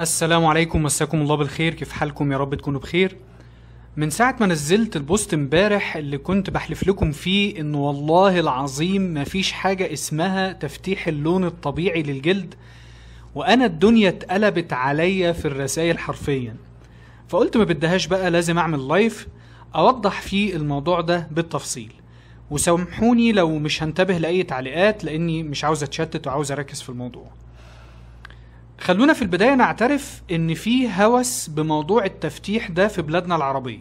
السلام عليكم مساكم الله بالخير كيف حالكم يا رب تكونوا بخير من ساعة ما نزلت البوست امبارح اللي كنت بحلف لكم فيه انه والله العظيم مفيش حاجة اسمها تفتيح اللون الطبيعي للجلد وانا الدنيا اتقلبت عليا في الرسائل حرفيا فقلت ما بدهاش بقى لازم اعمل لايف اوضح فيه الموضوع ده بالتفصيل وسامحوني لو مش هنتبه لاي تعليقات لاني مش عاوز اتشتت وعاوز اركز في الموضوع خلونا في البداية نعترف إن في هوس بموضوع التفتيح ده في بلادنا العربية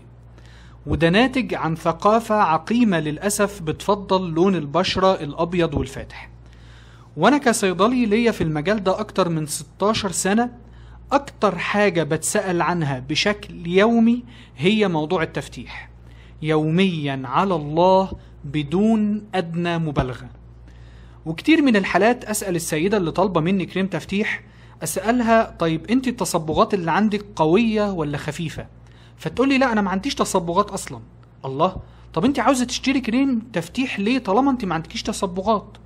وده ناتج عن ثقافة عقيمة للأسف بتفضل لون البشرة الأبيض والفاتح وأنا كصيدلي ليا في المجال ده أكتر من 16 سنة أكتر حاجة بتسأل عنها بشكل يومي هي موضوع التفتيح يوميا على الله بدون أدنى مبالغة وكتير من الحالات أسأل السيدة اللي طالبة مني كريم تفتيح اسالها طيب انت التصبغات اللي عندك قويه ولا خفيفه فتقول لي لا انا ما عنديش تصبغات اصلا الله طب انت عاوزه تشتري كريم تفتيح ليه طالما انت ما عندكيش تصبغات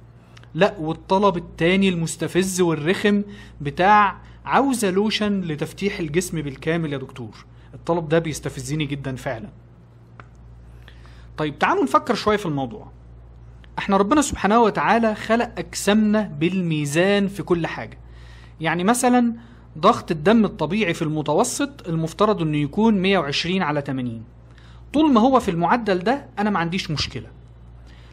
لا والطلب الثاني المستفز والرخم بتاع عاوزه لوشن لتفتيح الجسم بالكامل يا دكتور الطلب ده بيستفزني جدا فعلا طيب تعالوا نفكر شويه في الموضوع احنا ربنا سبحانه وتعالى خلق اجسامنا بالميزان في كل حاجه يعني مثلا ضغط الدم الطبيعي في المتوسط المفترض انه يكون 120 على 80 طول ما هو في المعدل ده انا ما عنديش مشكله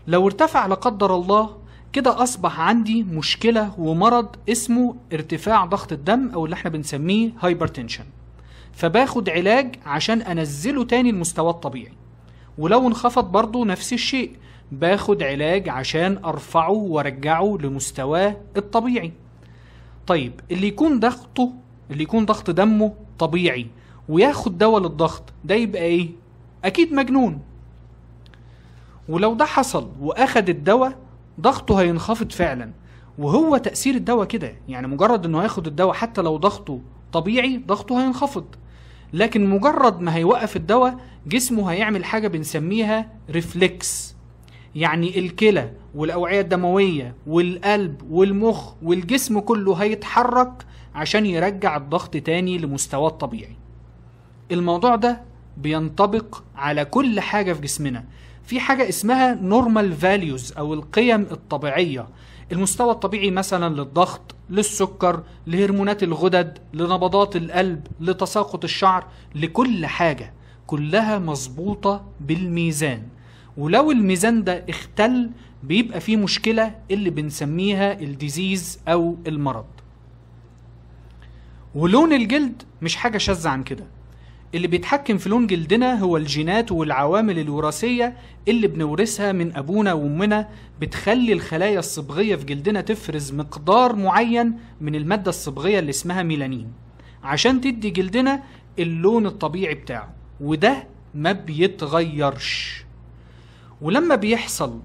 لو ارتفع لا قدر الله كده اصبح عندي مشكله ومرض اسمه ارتفاع ضغط الدم او اللي احنا بنسميه هايبرتنشن فباخد علاج عشان انزله تاني المستوى الطبيعي ولو انخفض برضه نفس الشيء باخد علاج عشان ارفعه وارجعه لمستواه الطبيعي طيب اللي يكون ضغطه اللي يكون ضغط دمه طبيعي وياخد دواء للضغط ده يبقى ايه اكيد مجنون ولو ده حصل واخد الدواء ضغطه هينخفض فعلا وهو تاثير الدواء كده يعني مجرد انه هياخد الدواء حتى لو ضغطه طبيعي ضغطه هينخفض لكن مجرد ما هيوقف الدواء جسمه هيعمل حاجه بنسميها ريفلكس يعني الكلى والأوعية الدموية والقلب والمخ والجسم كله هيتحرك عشان يرجع الضغط تاني لمستواه الطبيعي الموضوع ده بينطبق على كل حاجة في جسمنا في حاجة اسمها normal values أو القيم الطبيعية المستوى الطبيعي مثلا للضغط للسكر لهرمونات الغدد لنبضات القلب لتساقط الشعر لكل حاجة كلها مظبوطة بالميزان ولو الميزان ده اختل بيبقى فيه مشكلة اللي بنسميها الديزيز أو المرض ولون الجلد مش حاجة شاذة عن كده اللي بيتحكم في لون جلدنا هو الجينات والعوامل الوراثية اللي بنورثها من أبونا وأمنا بتخلي الخلايا الصبغية في جلدنا تفرز مقدار معين من المادة الصبغية اللي اسمها ميلانين عشان تدي جلدنا اللون الطبيعي بتاعه وده ما بيتغيرش ولما بيحصل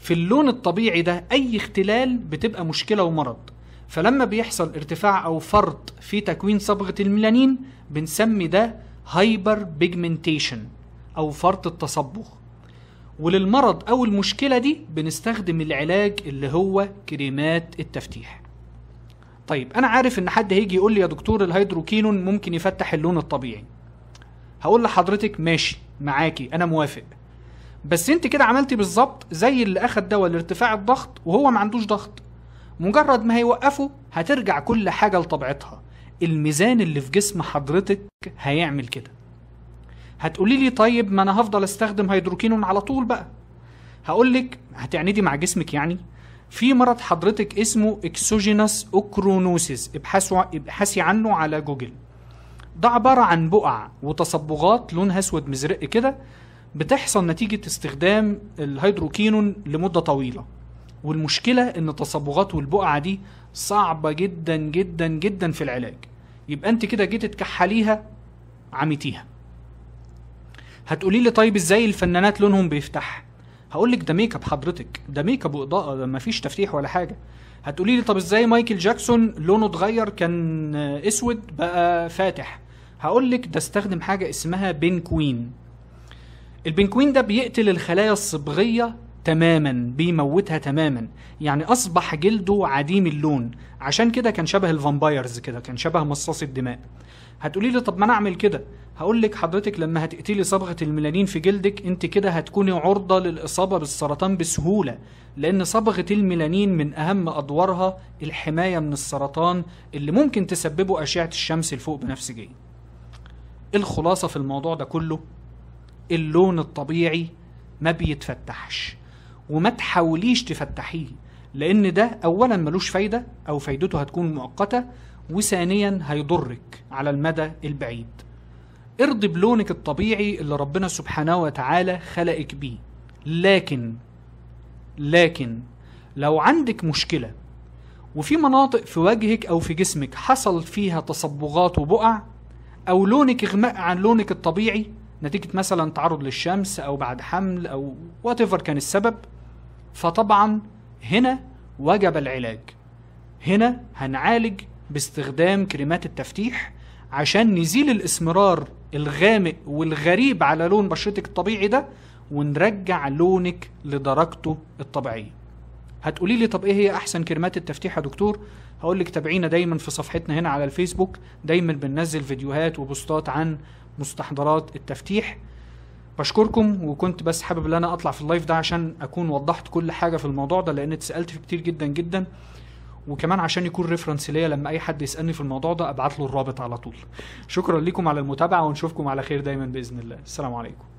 في اللون الطبيعي ده اي اختلال بتبقى مشكله ومرض فلما بيحصل ارتفاع او فرط في تكوين صبغه الميلانين بنسمي ده هايبر بيجمنتيشن او فرط التصبغ وللمرض او المشكله دي بنستخدم العلاج اللي هو كريمات التفتيح طيب انا عارف ان حد هيجي يقول لي يا دكتور الهيدروكينون ممكن يفتح اللون الطبيعي هقول لحضرتك ماشي معاكي انا موافق بس انت كده عملتي بالظبط زي اللي اخد دواء لارتفاع الضغط وهو ما عندوش ضغط مجرد ما هيوقفه هترجع كل حاجة لطبيعتها الميزان اللي في جسم حضرتك هيعمل كده هتقولي لي طيب ما انا هفضل استخدم هيدروكينون على طول بقى هقول لك هتعندي مع جسمك يعني في مرض حضرتك اسمه اكسوجينس اوكرونوسيس ابحثوا ابحثي عنه على جوجل ده عبارة عن بقع وتصبغات لونها اسود مزرق كده بتحصل نتيجه استخدام الهيدروكينون لمده طويله والمشكله ان التصبغات والبقعه دي صعبه جدا جدا جدا في العلاج يبقى انت كده جيت تكحليها عميتيها هتقولي لي طيب ازاي الفنانات لونهم بيفتح هقول لك ده ميك اب حضرتك ده ميك اب واضاءه ده مفيش تفتيح ولا حاجه هتقولي لي طب ازاي مايكل جاكسون لونه اتغير كان اسود بقى فاتح هقول لك ده استخدم حاجه اسمها بين كوين البنكوين ده بيقتل الخلايا الصبغية تماما بيموتها تماما يعني أصبح جلده عديم اللون عشان كده كان شبه الفامبايرز كده كان شبه مصاصي الدماء هتقولي لي طب ما انا اعمل كده هقول لك حضرتك لما هتقتلي صبغه الميلانين في جلدك انت كده هتكوني عرضه للاصابه بالسرطان بسهوله لان صبغه الميلانين من اهم ادوارها الحمايه من السرطان اللي ممكن تسببه اشعه الشمس الفوق بنفسجيه الخلاصه في الموضوع ده كله اللون الطبيعي ما بيتفتحش وما تحاوليش تفتحيه لان ده اولا ملوش فايده او فايدته هتكون مؤقته وثانيا هيضرك على المدى البعيد ارضي بلونك الطبيعي اللي ربنا سبحانه وتعالى خلقك بيه لكن لكن لو عندك مشكله وفي مناطق في وجهك او في جسمك حصل فيها تصبغات وبقع او لونك اغماء عن لونك الطبيعي نتيجه مثلا تعرض للشمس او بعد حمل او وات كان السبب فطبعا هنا وجب العلاج هنا هنعالج باستخدام كريمات التفتيح عشان نزيل الاسمرار الغامق والغريب على لون بشرتك الطبيعي ده ونرجع لونك لدرجته الطبيعيه هتقولي لي طب ايه هي احسن كريمات التفتيح يا دكتور هقول لك تابعينا دايما في صفحتنا هنا على الفيسبوك دايما بننزل فيديوهات وبوستات عن مستحضرات التفتيح بشكركم وكنت بس حابب ان انا اطلع في اللايف ده عشان اكون وضحت كل حاجه في الموضوع ده لان اتسالت في كتير جدا جدا وكمان عشان يكون ريفرنس ليا لما اي حد يسالني في الموضوع ده ابعت له الرابط على طول شكرا لكم على المتابعه ونشوفكم على خير دايما باذن الله السلام عليكم